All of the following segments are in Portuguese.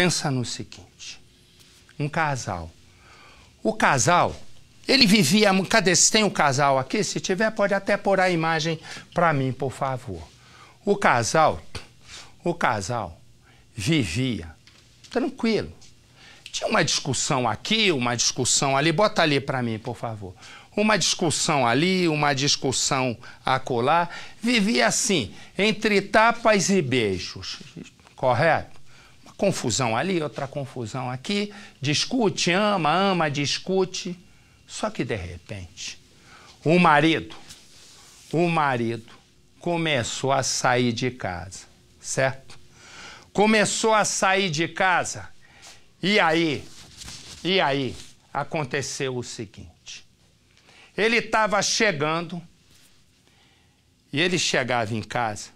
pensa no seguinte: um casal. O casal, ele vivia. Cadê? Se tem um casal aqui, se tiver, pode até pôr a imagem para mim, por favor. O casal, o casal vivia tranquilo. Tinha uma discussão aqui, uma discussão ali. Bota ali para mim, por favor. Uma discussão ali, uma discussão acolá. Vivia assim, entre tapas e beijos. Correto? confusão ali, outra confusão aqui, discute, ama, ama, discute. Só que de repente, o marido, o marido começou a sair de casa, certo? Começou a sair de casa. E aí, e aí aconteceu o seguinte. Ele estava chegando e ele chegava em casa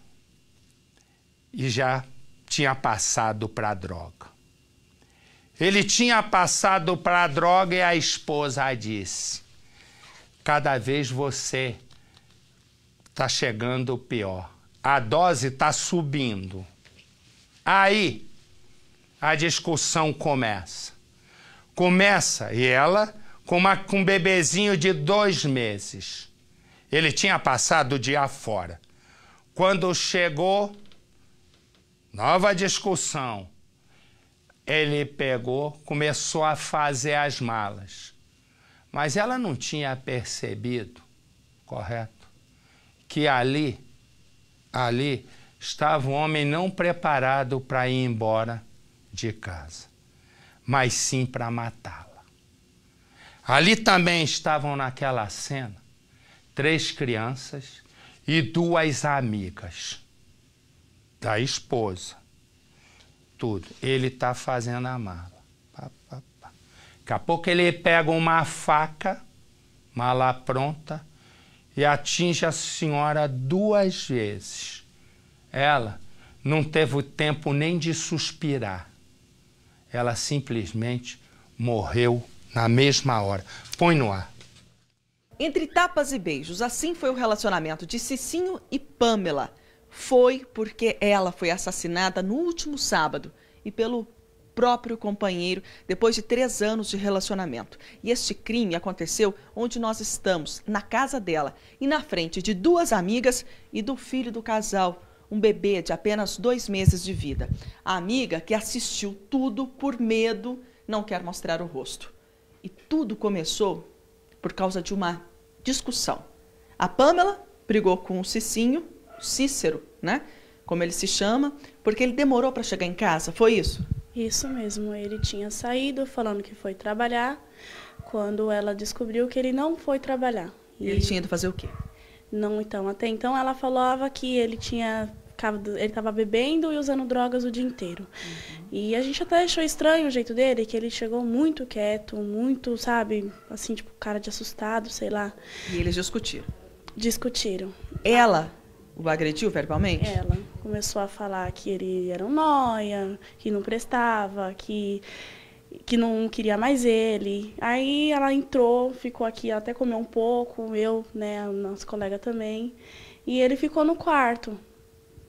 e já tinha passado para a droga. Ele tinha passado para a droga e a esposa disse: cada vez você está chegando pior. A dose está subindo. Aí a discussão começa. Começa, e ela com, uma, com um bebezinho de dois meses. Ele tinha passado o dia fora. Quando chegou, Nova discussão. Ele pegou, começou a fazer as malas. Mas ela não tinha percebido, correto? Que ali, ali, estava o um homem não preparado para ir embora de casa, mas sim para matá-la. Ali também estavam naquela cena três crianças e duas amigas da tá, esposa. Tudo. Ele está fazendo a mala. Pá, pá, pá. Daqui a pouco ele pega uma faca, mala pronta, e atinge a senhora duas vezes. Ela não teve tempo nem de suspirar. Ela simplesmente morreu na mesma hora. Põe no ar. Entre tapas e beijos, assim foi o relacionamento de Cicinho e Pamela foi porque ela foi assassinada no último sábado e pelo próprio companheiro depois de três anos de relacionamento. E este crime aconteceu onde nós estamos, na casa dela e na frente de duas amigas e do filho do casal, um bebê de apenas dois meses de vida. A amiga que assistiu tudo por medo não quer mostrar o rosto. E tudo começou por causa de uma discussão. A Pamela brigou com o Cicinho Cícero, né? Como ele se chama, porque ele demorou para chegar em casa, foi isso? Isso mesmo, ele tinha saído falando que foi trabalhar, quando ela descobriu que ele não foi trabalhar. E ele tinha ido fazer o quê? Não, então, até então ela falava que ele tinha ele estava bebendo e usando drogas o dia inteiro. Uhum. E a gente até achou estranho o jeito dele, que ele chegou muito quieto, muito, sabe, assim, tipo, cara de assustado, sei lá. E eles discutiram. Discutiram. Ela o agrediu verbalmente? Ela começou a falar que ele era um noia, que não prestava, que, que não queria mais ele. Aí ela entrou, ficou aqui, até comeu um pouco, eu, né, nosso colega também. E ele ficou no quarto,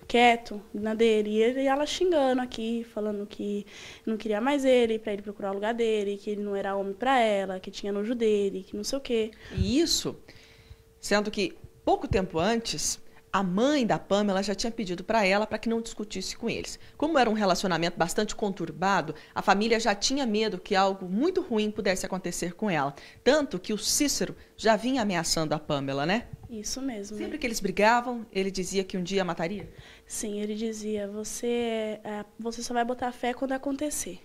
quieto, na dele. E, ele, e ela xingando aqui, falando que não queria mais ele, para ele procurar o lugar dele, que ele não era homem para ela, que tinha nojo dele, que não sei o quê. E isso, sendo que pouco tempo antes a mãe da Pamela já tinha pedido para ela para que não discutisse com eles. Como era um relacionamento bastante conturbado, a família já tinha medo que algo muito ruim pudesse acontecer com ela. Tanto que o Cícero já vinha ameaçando a Pamela, né? Isso mesmo. Sempre né? que eles brigavam, ele dizia que um dia mataria? Sim, ele dizia: você, eh, você só vai botar fé quando acontecer.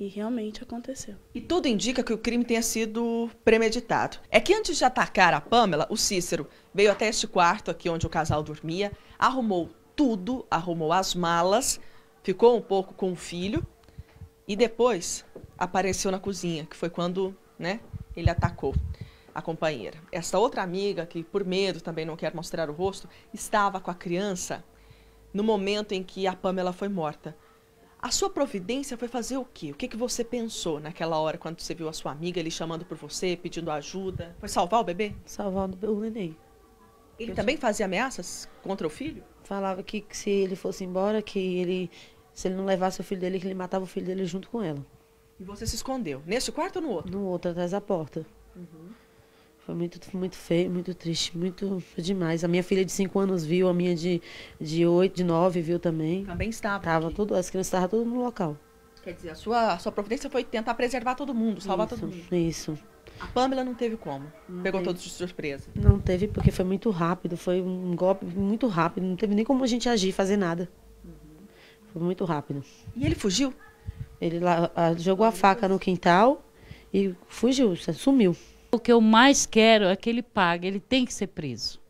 E realmente aconteceu. E tudo indica que o crime tenha sido premeditado. É que antes de atacar a Pamela, o Cícero veio até este quarto aqui onde o casal dormia, arrumou tudo, arrumou as malas, ficou um pouco com o filho e depois apareceu na cozinha, que foi quando, né, ele atacou a companheira. Esta outra amiga, que por medo também não quer mostrar o rosto, estava com a criança no momento em que a Pamela foi morta. A sua providência foi fazer o quê? O que, que você pensou naquela hora quando você viu a sua amiga ali chamando por você, pedindo ajuda? Foi salvar o bebê? Salvar o neném. Ele Eu também fazia ameaças contra o filho? Falava que, que, se ele fosse embora, que ele se ele não levasse o filho dele, que ele matava o filho dele junto com ela. E você se escondeu? Nesse quarto ou no outro? No outro, atrás da porta. Uhum. Foi muito, muito feio, muito triste, muito demais. A minha filha de 5 anos viu, a minha de 8, de, oito, de 9 viu também. Também estava. Tava aqui. tudo, as crianças estavam tudo no local. Quer dizer, a sua, a sua providência foi tentar preservar todo mundo, salvar isso, todo mundo. Isso. A Pamela não teve como. Não Pegou teve. todos de surpresa. Não teve, porque foi muito rápido. Foi um golpe muito rápido. Não teve nem como a gente agir, fazer nada. Uhum. Foi muito rápido. E ele fugiu? Ele lá, a, jogou a faca no quintal e fugiu, sumiu. O que eu mais quero é que ele pague, ele tem que ser preso.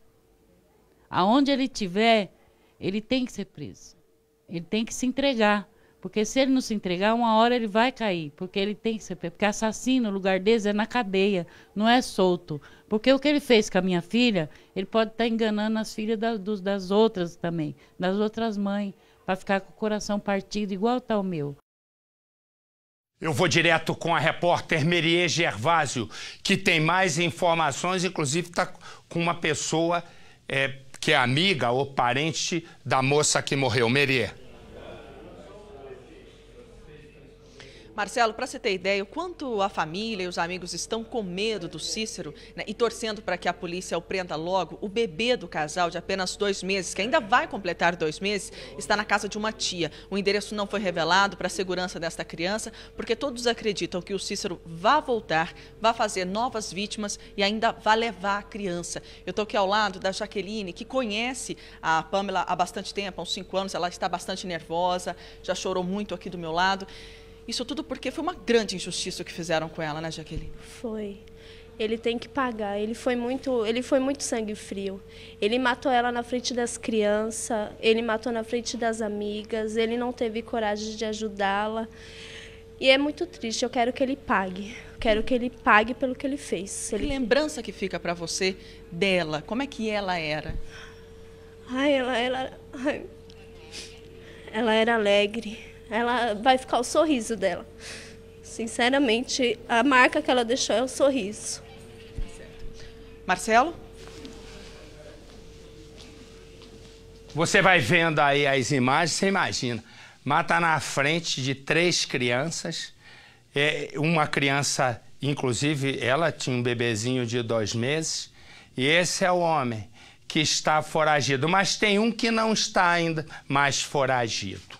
Aonde ele tiver, ele tem que ser preso. Ele tem que se entregar. Porque se ele não se entregar, uma hora ele vai cair. Porque ele tem que ser preso. Porque assassino, o lugar deles é na cadeia, não é solto. Porque o que ele fez com a minha filha, ele pode estar tá enganando as filhas da, dos, das outras também, das outras mães, para ficar com o coração partido igual está o meu. Eu vou direto com a repórter Merier Gervásio, que tem mais informações, inclusive está com uma pessoa é, que é amiga ou parente da moça que morreu. Merier. Marcelo, para você ter ideia, o quanto a família e os amigos estão com medo do Cícero né, e torcendo para que a polícia o prenda logo, o bebê do casal, de apenas dois meses, que ainda vai completar dois meses, está na casa de uma tia. O endereço não foi revelado para a segurança desta criança, porque todos acreditam que o Cícero vai voltar, vai fazer novas vítimas e ainda vai levar a criança. Eu estou aqui ao lado da Jaqueline, que conhece a Pamela há bastante tempo, há uns cinco anos, ela está bastante nervosa, já chorou muito aqui do meu lado. Isso tudo porque foi uma grande injustiça que fizeram com ela, né, Jaqueline? Foi. Ele tem que pagar. Ele foi muito, ele foi muito sangue frio. Ele matou ela na frente das crianças, ele matou na frente das amigas, ele não teve coragem de ajudá-la. E é muito triste. Eu quero que ele pague. quero que ele pague pelo que ele fez. Que ele... lembrança que fica para você dela? Como é que ela era? Ai, ela, ela, ai. ela era alegre ela vai ficar o sorriso dela. Sinceramente, a marca que ela deixou é o sorriso. Marcelo? Você vai vendo aí as imagens, você imagina. Mata na frente de três crianças. É, uma criança, inclusive, ela tinha um bebezinho de dois meses. E esse é o homem que está foragido. Mas tem um que não está ainda mais foragido.